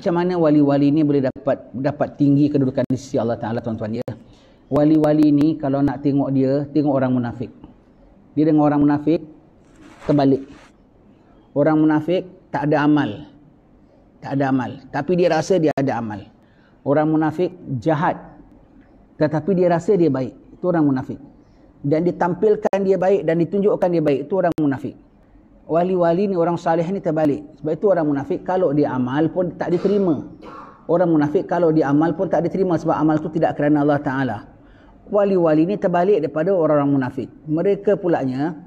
macam mana wali-wali ni boleh dapat dapat tinggi kedudukan di sisi Allah Taala tuan-tuan ya. Wali-wali ni kalau nak tengok dia, tengok orang munafik. Dia dengan orang munafik terbalik. Orang munafik tak ada amal. Tak ada amal, tapi dia rasa dia ada amal. Orang munafik jahat. Tetapi dia rasa dia baik. Itu orang munafik. Dan ditampilkan dia baik dan ditunjukkan dia baik. Itu orang munafik wali-wali ni orang salih ni terbalik. Sebab itu orang munafik kalau dia amal pun tak diterima. Orang munafik kalau dia amal pun tak diterima sebab amal tu tidak kerana Allah Ta'ala. Wali-wali ni terbalik daripada orang-orang munafik. Mereka pula nya,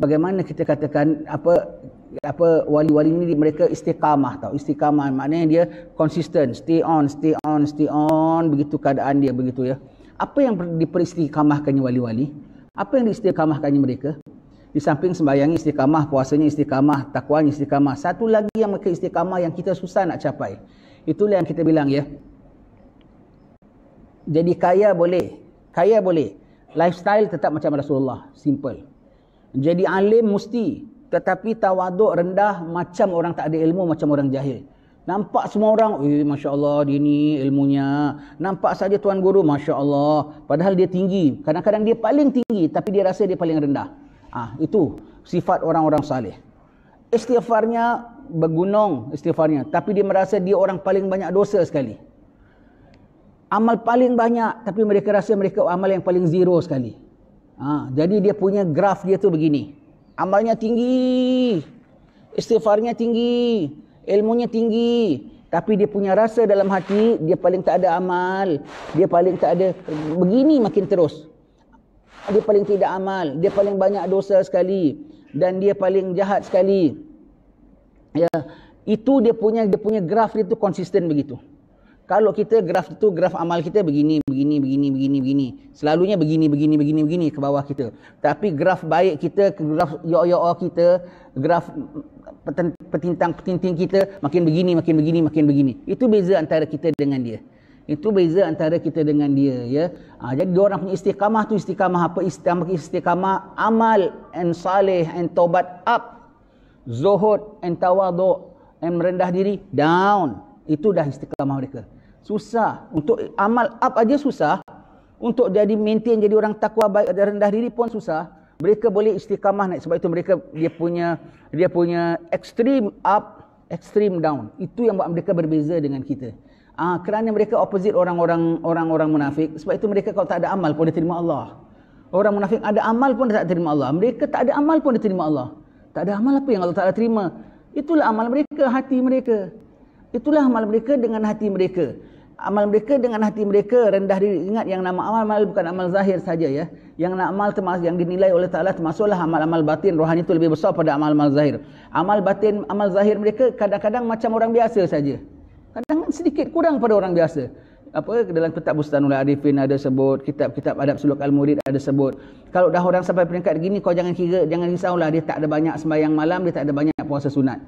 bagaimana kita katakan apa apa wali-wali ni mereka istiqamah tau. Istiqamah maknanya dia konsisten. Stay on, stay on, stay on. Begitu keadaan dia begitu ya. Apa yang diperistiqamahkannya wali-wali? Apa yang diistiqamahkannya mereka? di samping sembahyang istiqamah, puasanya istiqamah, takwanya istiqamah. Satu lagi yang mereka istiqamah yang kita susah nak capai. Itulah yang kita bilang ya. Jadi kaya boleh. Kaya boleh. Lifestyle tetap macam Rasulullah. Simple. Jadi alim mesti. Tetapi tawaduk rendah macam orang tak ada ilmu, macam orang jahil. Nampak semua orang, eh Masya Allah dia ni ilmunya. Nampak saja Tuan Guru, Masya Allah. Padahal dia tinggi. Kadang-kadang dia paling tinggi tapi dia rasa dia paling rendah. Ah ha, itu sifat orang-orang saleh. Istighfarnya bergunung istighfarnya tapi dia merasa dia orang paling banyak dosa sekali. Amal paling banyak tapi mereka rasa mereka amal yang paling zero sekali. Ha, jadi dia punya graf dia tu begini. Amalnya tinggi. Istighfarnya tinggi. Ilmunya tinggi. Tapi dia punya rasa dalam hati, dia paling tak ada amal. Dia paling tak ada. Begini makin terus dia paling tidak amal, dia paling banyak dosa sekali dan dia paling jahat sekali. Ya, itu dia punya dia punya graf itu konsisten begitu. Kalau kita graf itu graf amal kita begini begini begini begini begini. Selalunya begini begini begini begini ke bawah kita. Tapi graf baik kita, graf yo-yo kita, graf petintang-petinting kita makin begini makin begini makin begini. Itu beza antara kita dengan dia. Itu beza antara kita dengan dia ya. Ha, jadi dua orang punya istiqamah tu istiqamah apa? Istiqamah istiqamah amal and saleh and tobat up. Zuhud and tawadhu and merendah diri down. Itu dah istiqamah mereka. Susah untuk amal up aja susah. Untuk jadi maintain jadi orang takwa baik dan rendah diri pun susah. Mereka boleh istiqamah naik sebab itu mereka dia punya dia punya extreme up, extreme down. Itu yang buat mereka berbeza dengan kita. Ah ha, kerana mereka opposite orang-orang orang-orang munafik. Sebab itu mereka kalau tak ada amal pun dia terima Allah. Orang munafik ada amal pun dia tak terima Allah. Mereka tak ada amal pun dia terima Allah. Tak ada amal apa yang Allah Taala terima? Itulah amal mereka, hati mereka. Itulah amal mereka dengan hati mereka. Amal mereka dengan hati mereka rendah diri. Ingat yang nama amal amal bukan amal zahir saja ya. Yang nak amal termasuk yang dinilai oleh Taala termasuklah amal-amal batin rohani itu lebih besar pada amal-amal zahir. Amal batin amal zahir mereka kadang-kadang macam orang biasa saja kadang sedikit kurang pada orang biasa apa dalam kitab Bustanul Arifin ada sebut kitab-kitab adab suluk al-murid ada sebut kalau dah orang sampai peringkat gini, kau jangan kira jangan risaulah dia tak ada banyak sembahyang malam dia tak ada banyak puasa sunat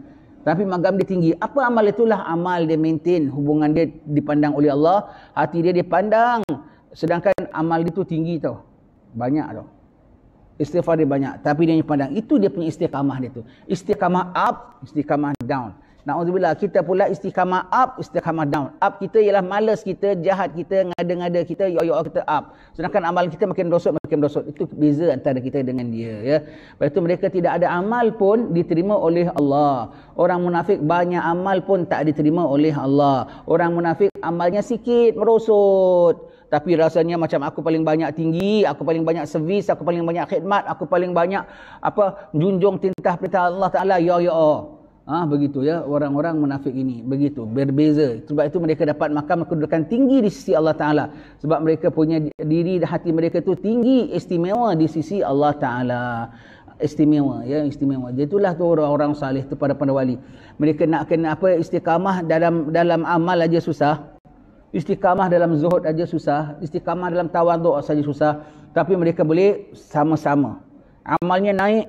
tapi magam dia tinggi apa amal itulah amal dia maintain hubungan dia dipandang oleh Allah hati dia dipandang sedangkan amal itu tinggi tau banyak tau istighfar dia banyak tapi dia pandang itu dia punya istiqamah dia tu istiqamah up istiqamah down Na'udzubillah. Kita pula istiqamah up, istiqamah down. Up kita ialah malas kita, jahat kita, ngada-ngada kita, yoyok -yo kita up. Sedangkan amalan kita makin berosot, makin berosot. Itu beza antara kita dengan dia. Ya. Lepas itu mereka tidak ada amal pun diterima oleh Allah. Orang munafik banyak amal pun tak diterima oleh Allah. Orang munafik amalnya sikit, merosot. Tapi rasanya macam aku paling banyak tinggi, aku paling banyak servis, aku paling banyak khidmat, aku paling banyak apa junjung tintah perintah Allah Ta'ala. Ya, ya, ya. Ah ha, begitu ya orang-orang munafik ini begitu berbeza sebab itu mereka dapat makam kedudukan tinggi di sisi Allah Taala sebab mereka punya diri dan hati mereka tu tinggi istimewa di sisi Allah Taala istimewa ya istimewa dia itulah tu orang-orang saleh tu para pandai wali mereka nak kena apa istiqamah dalam dalam amal aja susah istiqamah dalam zuhud aja susah istiqamah dalam tawaduk saja susah tapi mereka boleh sama-sama amalnya naik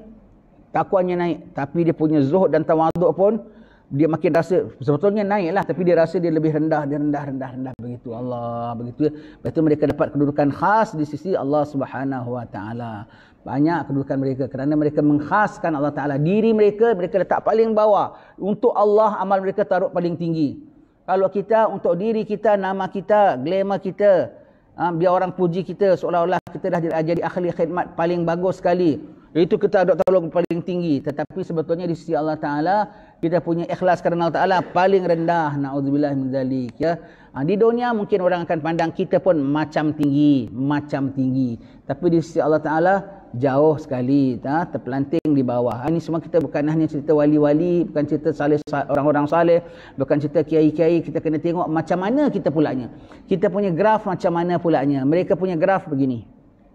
takwanya naik tapi dia punya zuhud dan tawaduk pun dia makin rasa sebetulnya naiklah tapi dia rasa dia lebih rendah dia rendah rendah rendah begitu Allah begitu betul ya. mereka dapat kedudukan khas di sisi Allah Subhanahu wa taala banyak kedudukan mereka kerana mereka mengkhaskan Allah taala diri mereka mereka letak paling bawah untuk Allah amal mereka taruh paling tinggi kalau kita untuk diri kita nama kita glamour kita ah, biar orang puji kita seolah-olah kita dah jadi ahli khidmat paling bagus sekali itu kita ada tolong paling tinggi. Tetapi sebetulnya di sisi Allah Ta'ala, kita punya ikhlas kerana Allah Ta'ala paling rendah. Na'udzubillah min zalik. Ya. Ha, di dunia mungkin orang akan pandang kita pun macam tinggi. Macam tinggi. Tapi di sisi Allah Ta'ala, jauh sekali. Ta, terpelanting di bawah. Ha, ini semua kita bukan hanya cerita wali-wali, bukan cerita salih, orang-orang saleh, bukan cerita kiai-kiai. Kita kena tengok macam mana kita pulaknya. Kita punya graf macam mana pulaknya. Mereka punya graf begini.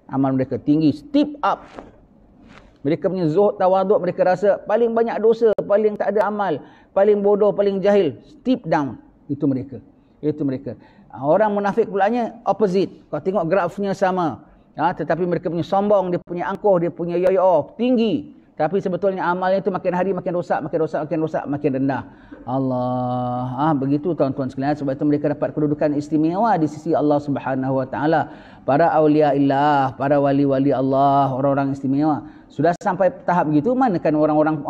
Amal mereka tinggi. Step up. Mereka punya zuhud, tawaduk, mereka rasa paling banyak dosa, paling tak ada amal, paling bodoh, paling jahil. Steep down. Itu mereka. Itu mereka. Ah, orang munafik pulaknya, opposite. Kau tengok grafnya sama. Ha, tetapi mereka punya sombong, dia punya angkuh, dia punya yo-yo Tinggi. Tapi sebetulnya amalnya itu makin hari makin rosak, makin rosak, makin rosak, makin rendah. Allah. Ah ha, begitu tuan-tuan sekalian. Sebab itu mereka dapat kedudukan istimewa di sisi Allah Subhanahu Wa Taala. Para awliya Allah, para wali-wali Allah, orang-orang istimewa. Sudah sampai tahap begitu, kan orang-orang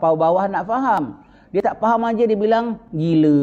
bawah-bawah nak faham. Dia tak faham aja dia bilang gila.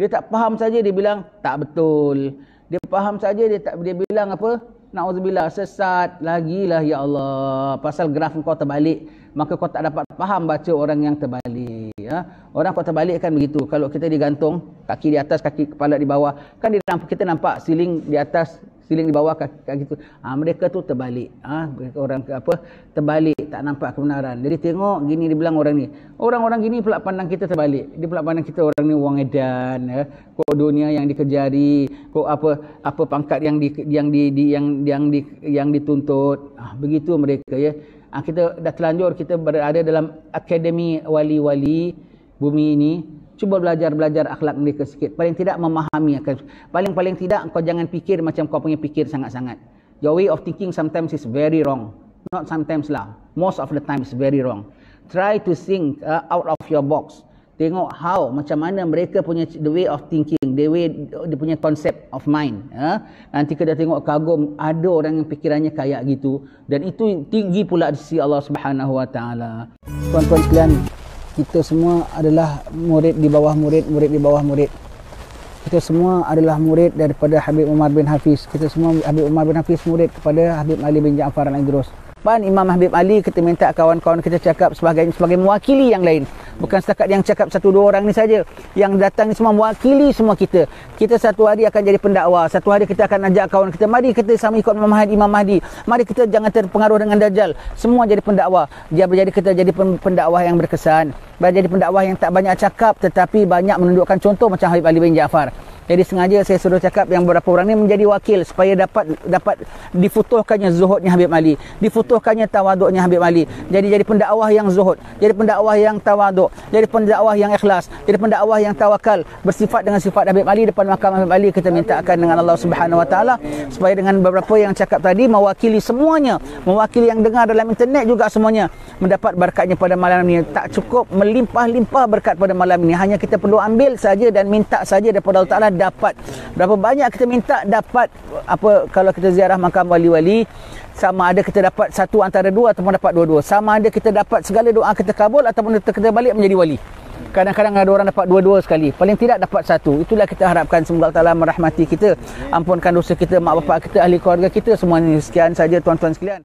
Dia tak faham saja dia bilang tak betul. Dia faham saja dia tak dia bilang apa? Nauzubillah sesat lagilah ya Allah. Pasal graf kau terbalik, maka kau tak dapat faham baca orang yang terbalik ya. Orang kau kan begitu. Kalau kita digantung, kaki di atas, kaki kepala di bawah, kan kita nampak siling di atas, sekeliling di bawah kaki, kaki tu. Ha, ah, mereka tu terbalik. Ha, orang ke apa? Terbalik, tak nampak kebenaran. Jadi tengok gini dia bilang orang ni. Orang-orang gini pula pandang kita terbalik. Dia pula pandang kita orang ni wang edan, ya. Kok dunia yang dikejari, kok apa apa pangkat yang di yang di, di yang yang di yang dituntut. Ha, begitu mereka ya. Ha, kita dah terlanjur kita berada dalam akademi wali-wali bumi ini cuba belajar-belajar akhlak mereka sikit paling tidak memahami paling-paling tidak kau jangan fikir macam kau punya fikir sangat-sangat your way of thinking sometimes is very wrong not sometimes lah most of the time is very wrong try to think uh, out of your box tengok how macam mana mereka punya the way of thinking the way dia punya concept of mind eh? nanti kita tengok kagum ada orang yang fikirannya kayak gitu dan itu tinggi pula di sisi Allah Subhanahu wa taala tuan-tuan sekalian -tuan, kita semua adalah murid di bawah murid, murid di bawah murid. Kita semua adalah murid daripada Habib Umar bin Hafiz. Kita semua Habib Umar bin Hafiz murid kepada Habib Ali bin Ja'far Al-Idrus. Pan Imam Habib Ali kita minta kawan-kawan kita cakap sebagai sebagai mewakili yang lain. Bukan setakat yang cakap satu dua orang ni saja. Yang datang ni semua mewakili semua kita. Kita satu hari akan jadi pendakwa. Satu hari kita akan ajak kawan kita. Mari kita sama ikut Imam Mahdi, Imam Mahdi. Mari kita jangan terpengaruh dengan Dajjal. Semua jadi pendakwa. Dia menjadi kita jadi pendakwa yang berkesan. Jadi pendakwa yang tak banyak cakap tetapi banyak menunjukkan contoh macam Habib Ali bin Jaafar. Jadi sengaja saya suruh cakap yang beberapa orang ni menjadi wakil supaya dapat dapat difutuhkannya zuhudnya Habib Ali, difutuhkannya tawaduknya Habib Ali. Jadi jadi pendakwah yang zuhud, jadi pendakwah yang tawaduk, jadi pendakwah yang ikhlas, jadi pendakwah yang tawakal bersifat dengan sifat Habib Ali depan mahkamah Habib Ali kita minta akan dengan Allah Subhanahu Wa Taala supaya dengan beberapa yang cakap tadi mewakili semuanya, mewakili yang dengar dalam internet juga semuanya mendapat berkatnya pada malam ini tak cukup melimpah-limpah berkat pada malam ini hanya kita perlu ambil saja dan minta saja daripada Allah Taala dapat berapa banyak kita minta dapat apa kalau kita ziarah makam wali-wali sama ada kita dapat satu antara dua ataupun dapat dua-dua sama ada kita dapat segala doa kita kabul ataupun kita balik menjadi wali kadang-kadang ada orang dapat dua-dua sekali paling tidak dapat satu itulah kita harapkan semoga Allah merahmati kita ampunkan dosa kita mak bapak kita ahli keluarga kita semua ini sekian saja tuan-tuan sekalian